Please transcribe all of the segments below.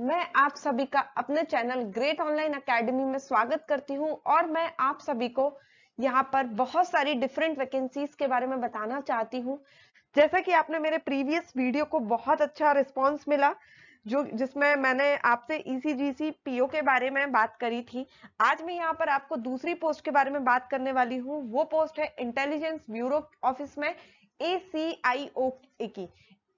मैं आप सभी का अपने चैनल ग्रेट ऑनलाइन एकेडमी में स्वागत करती हूं और मैं आप सभी को यहां पर बहुत सारी डिफरेंट वैकेंसीज के बारे में बताना चाहती हूं जैसा कि आपने मेरे प्रीवियस वीडियो को बहुत अच्छा रिस्पांस मिला जो जिसमें मैंने आपसे ईसीजीसी e पीओ के बारे में बात करी थी आज मैं यहाँ पर आपको दूसरी पोस्ट के बारे में बात करने वाली हूँ वो पोस्ट है इंटेलिजेंस ब्यूरो ऑफिस में ए सी आई ओ की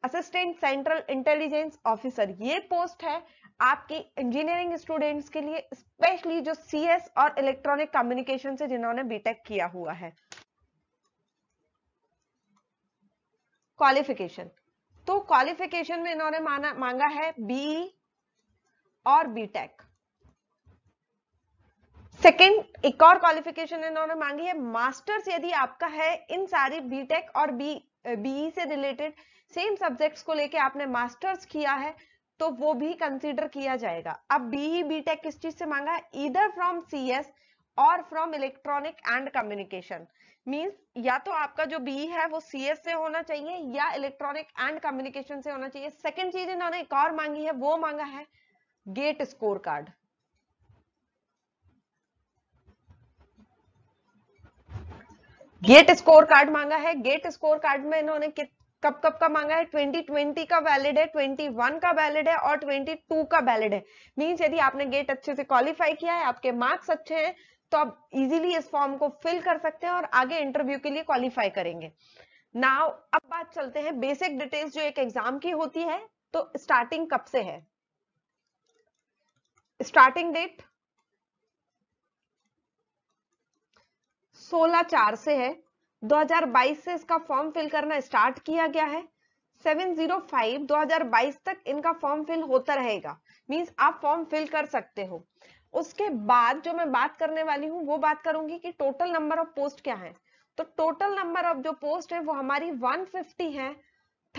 असिस्टेंट सेंट्रल इंटेलिजेंस ऑफिसर ये पोस्ट है आपकी इंजीनियरिंग स्टूडेंट्स के लिए स्पेशली जो सीएस और इलेक्ट्रॉनिक कम्युनिकेशन से जिन्होंने बीटेक किया हुआ है क्वालिफिकेशन तो क्वालिफिकेशन में इन्होंने माना मांगा है बीई e और बीटेक सेकेंड एक और क्वालिफिकेशन इन्होंने मांगी है मास्टर्स यदि आपका है इन सारी बीटेक और बी बीई e से रिलेटेड सेम सब्जेक्ट्स को लेके आपने मास्टर्स किया है तो वो भी कंसीडर किया जाएगा अब बीई बी टेक किस चीज से मांगा है इधर फ्रॉम सी और from electronic and communication means या तो आपका जो बीई है वो सी एस से होना चाहिए या इलेक्ट्रॉनिक एंड कम्युनिकेशन से होना चाहिए सेकेंड चीज इन्होंने एक और मांगी है वो मांगा है GATE score card GATE score card मांगा है गेट स्कोर कार्ड में इन्होंने कित कब कब का मांगा है 2020 का वैलिड है 21 का वैलिड है और 22 का वैलिड है मीन्स यदि आपने गेट अच्छे से क्वालिफाई किया है आपके मार्क्स अच्छे हैं तो आप इजीली इस फॉर्म को फिल कर सकते हैं और आगे इंटरव्यू के लिए क्वालिफाई करेंगे नाउ अब बात चलते हैं बेसिक डिटेल्स जो एक एग्जाम की होती है तो स्टार्टिंग कब से है स्टार्टिंग डेट सोलह चार से है 2022 से इसका फॉर्म फिल करना स्टार्ट किया गया है 705 2022 तक इनका फॉर्म फिल होता रहेगा मींस आप फॉर्म फिल कर सकते हो उसके बाद जो मैं बात करने वाली हूँ वो बात करूंगी कि टोटल नंबर ऑफ पोस्ट क्या है तो टोटल नंबर ऑफ जो पोस्ट है वो हमारी 150 है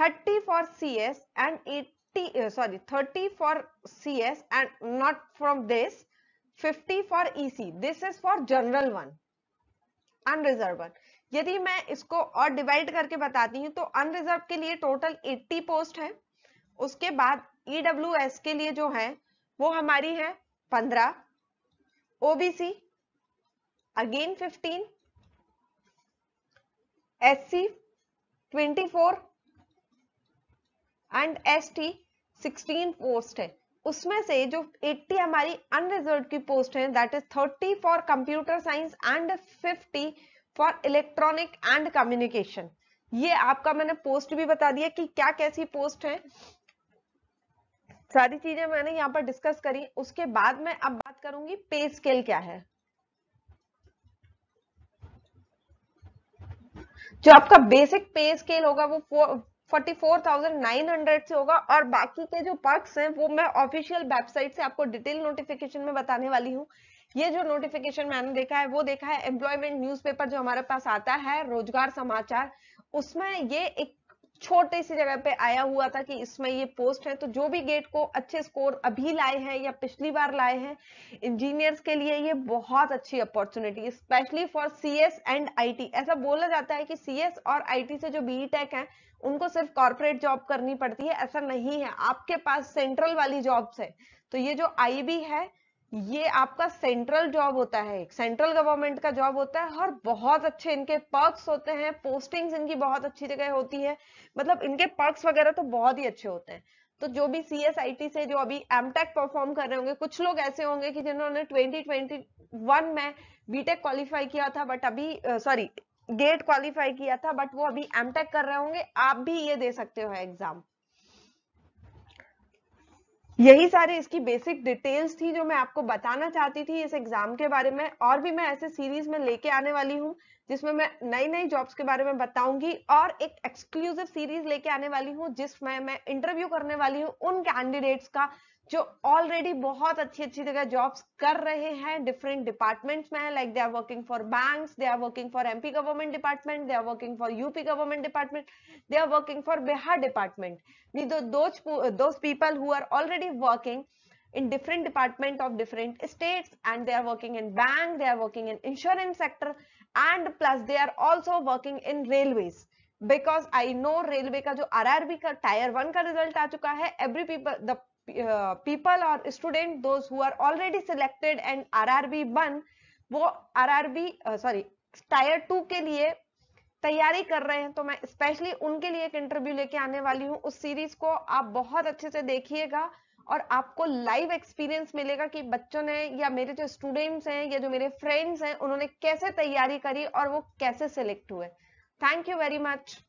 30 for C S and 80 sorry 30 for C S and not from this 50 for EC this is for general one unreserve यदि मैं इसको और डिवाइड करके बताती हूँ तो अनरिजर्व के लिए टोटल 80 पोस्ट है उसके बाद ईडब्ल्यू e के लिए जो है वो हमारी है 15 OBC again 15 S C twenty and S 16 post है उसमें से जो 80 हमारी अनरिजर्व की पोस्ट है that is 30 for computer science and 50 for electronic and communication ये आपका मैंने पोस्ट भी बता दिया कि क्या कैसी पोस्ट है सारी चीजें मैंने यहाँ पर डिस्कस करी उसके बाद में अब बात करूंगी पे स्केल क्या है जो आपका बेसिक पे स्केल होगा वो 44,900 से होगा और बाकी के जो पर्क्स हैं वो मैं ऑफिशियल वेबसाइट से आपको डिटेल नोटिफिकेशन में बताने वाली हूँ ये जो नोटिफिकेशन मैंने देखा है वो देखा है एम्प्लॉयमेंट न्यूज़पेपर जो हमारे पास आता है रोजगार समाचार उसमें ये एक छोटे सी जगह पे आया हुआ था कि इसमें ये पोस्ट है तो जो भी गेट को अच्छे स्कोर अभी लाए हैं या पिछली बार लाए हैं इंजीनियर्स के लिए ये बहुत अच्छी opportunity specially for CS and IT ऐसा बोला जाता है कि सीएस और आईटी से जो बी टेक है उनको सिर्फ कॉर्पोरेट जॉब करनी पड़ती है ऐसा नहीं है आपके पास सेंट्रल वाली जॉब्स है तो ये जो आई है ये आपका सेंट्रल जॉब होता है सेंट्रल गवर्नमेंट का जॉब होता है और बहुत अच्छे इनके पर्क्स होते हैं पोस्टिंग्स इनकी बहुत अच्छी जगह होती है मतलब इनके पर्क्स वगैरह तो बहुत ही अच्छे होते हैं तो जो भी सी से जो अभी एम परफॉर्म कर रहे होंगे कुछ लोग ऐसे होंगे कि जिन्होंने 2021 में बीटेक क्वालिफाई किया था बट अभी सॉरी गेट क्वालिफाई किया था बट वो अभी एम कर रहे होंगे आप भी ये दे सकते हो एग्जाम यही सारे इसकी बेसिक डिटेल्स थी जो मैं आपको बताना चाहती थी इस एग्जाम के बारे में और भी मैं ऐसे सीरीज में लेके आने वाली हूँ जिसमें मैं नई नई जॉब्स के बारे में बताऊंगी और एक एक्सक्लूसिव सीरीज लेके आने वाली हूँ जिसमें मैं इंटरव्यू करने वाली हूँ उन कैंडिडेट्स का जो ऑलरेडी बहुत अच्छी अच्छी जगह जॉब्स कर रहे हैं डिफरेंट डिपार्टमेंट्स में like they are working for banks they are working for MP government department they are working for UP government department they are working for Bihar department those people who are already working in different department of different states and they are working in bank they are working in insurance sector and plus they are also working in railways because i know railway ka jo rrb ka tier 1 ka result aa chuka hai every people the people और student दो those who are already selected RRB one वो RRB sorry tier two के लिए तैयारी कर रहे हैं तो मैं स्पेशली उनके लिए एक इंटरव्यू लेके आने वाली हूँ उस सीरीज को आप बहुत अच्छे से देखिएगा और आपको लाइव एक्सपीरियंस मिलेगा कि बच्चों ने या मेरे जो स्टूडेंट्स हैं या जो मेरे फ्रेंड्स हैं उन्होंने कैसे तैयारी करी और वो कैसे सिलेक्ट हुए थैंक यू वेरी मच